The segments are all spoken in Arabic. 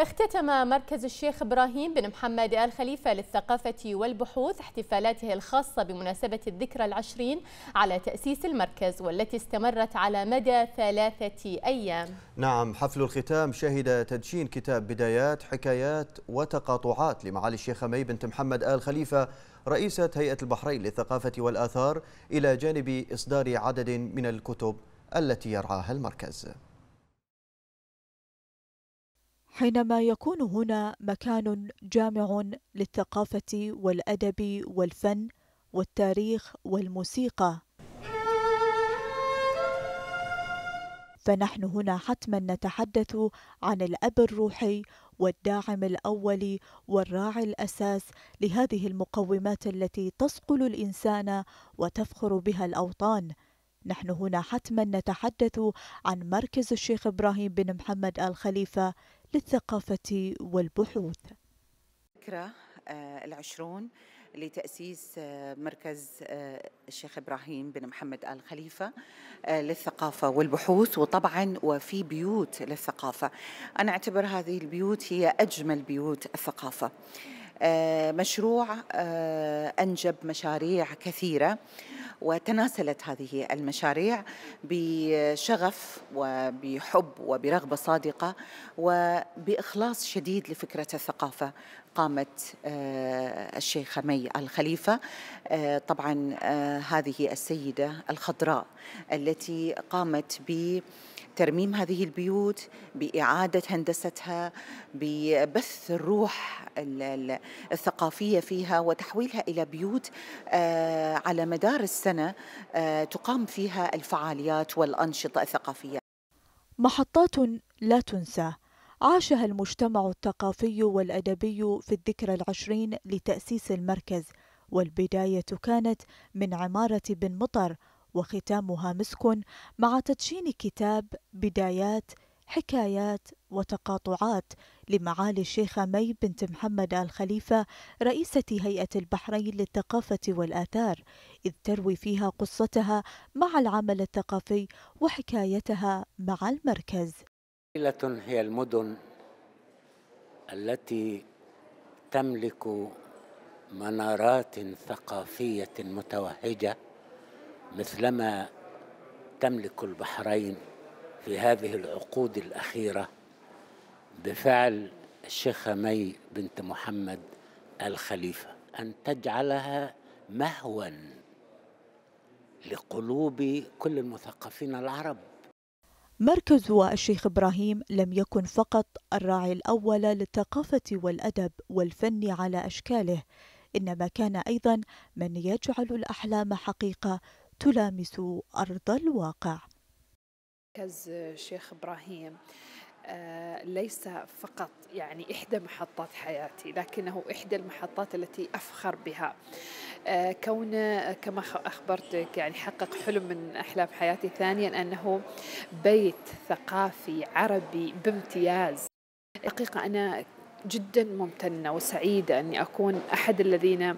اختتم مركز الشيخ إبراهيم بن محمد آل خليفة للثقافة والبحوث احتفالاته الخاصة بمناسبة الذكرى العشرين على تأسيس المركز والتي استمرت على مدى ثلاثة أيام نعم حفل الختام شهد تدشين كتاب بدايات حكايات وتقاطعات لمعالي الشيخ مي بنت محمد آل خليفة رئيسة هيئة البحرين للثقافة والآثار إلى جانب إصدار عدد من الكتب التي يرعاها المركز حينما يكون هنا مكان جامع للثقافة والأدب والفن والتاريخ والموسيقى فنحن هنا حتما نتحدث عن الأب الروحي والداعم الأول والراعي الأساس لهذه المقومات التي تصقل الإنسان وتفخر بها الأوطان نحن هنا حتما نتحدث عن مركز الشيخ إبراهيم بن محمد آل خليفة للثقافة والبحوث فكرة آه، العشرون لتأسيس آه، مركز آه، الشيخ إبراهيم بن محمد آل خليفة للثقافة والبحوث وطبعا وفي بيوت للثقافة أنا أعتبر هذه البيوت هي أجمل بيوت الثقافة مشروع أنجب مشاريع كثيرة وتناسلت هذه المشاريع بشغف وبحب وبرغبة صادقة وبإخلاص شديد لفكرة الثقافة قامت آه، الشيخة مي الخليفة آه، طبعا آه، هذه السيدة الخضراء التي قامت ب بترميم هذه البيوت بإعادة هندستها ببث الروح الثقافية فيها وتحويلها إلى بيوت آه، على مدار السنة آه، تقام فيها الفعاليات والأنشطة الثقافية محطات لا تنسى عاشها المجتمع الثقافي والأدبي في الذكرى العشرين لتأسيس المركز والبداية كانت من عمارة بن مطر وختامها مسك مع تدشين كتاب بدايات حكايات وتقاطعات لمعالي الشيخة مي بنت محمد آل خليفة رئيسة هيئة البحرين للثقافة والآثار إذ تروي فيها قصتها مع العمل الثقافي وحكايتها مع المركز ليلة هي المدن التي تملك منارات ثقافية متوهجة مثلما تملك البحرين في هذه العقود الأخيرة بفعل الشيخة مي بنت محمد الخليفة أن تجعلها مهوا لقلوب كل المثقفين العرب مركز الشيخ إبراهيم لم يكن فقط الراعي الأول للثقافة والأدب والفن على أشكاله إنما كان أيضا من يجعل الأحلام حقيقة تلامس أرض الواقع كز الشيخ إبراهيم آه، ليس فقط يعني إحدى محطات حياتي لكنه إحدى المحطات التي أفخر بها آه، كونه كما أخبرتك يعني حقق حلم من أحلام حياتي ثانيا أنه بيت ثقافي عربي بامتياز الحقيقة أنا جدا ممتنة وسعيدة أني أكون أحد الذين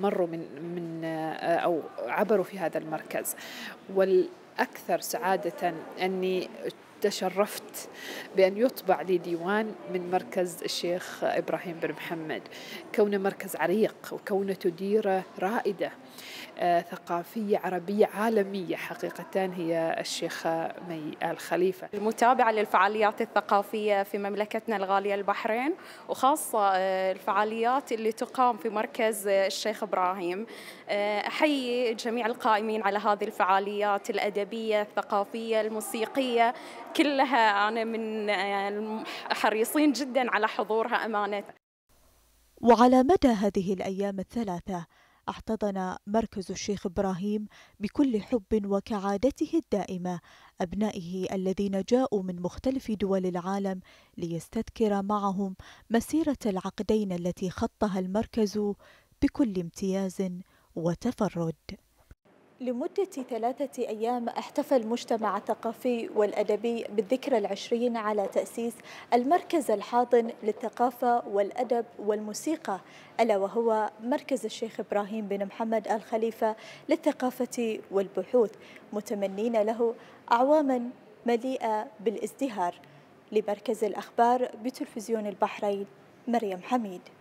مروا من, من أو عبروا في هذا المركز وال أكثر سعادة أني تشرفت بأن يطبع لي ديوان من مركز الشيخ إبراهيم بن محمد كونه مركز عريق وكونه تديرة رائدة آه، ثقافية عربية عالمية حقيقة هي الشيخة مي الخليفة المتابعة للفعاليات الثقافية في مملكتنا الغالية البحرين وخاصة آه، الفعاليات اللي تقام في مركز الشيخ إبراهيم آه، أحيي جميع القائمين على هذه الفعاليات الأدبية الأدبية الثقافية الموسيقية كلها أنا من آه، حريصين جدا على حضورها أمانة وعلى مدى هذه الأيام الثلاثة احتضن مركز الشيخ إبراهيم بكل حب وكعادته الدائمة أبنائه الذين جاءوا من مختلف دول العالم ليستذكر معهم مسيرة العقدين التي خطها المركز بكل امتياز وتفرد لمدة ثلاثة أيام احتفى المجتمع الثقافي والأدبي بالذكرى العشرين على تأسيس المركز الحاضن للثقافة والأدب والموسيقى ألا وهو مركز الشيخ إبراهيم بن محمد الخليفة للثقافة والبحوث متمنين له أعواما مليئة بالازدهار لمركز الأخبار بتلفزيون البحرين مريم حميد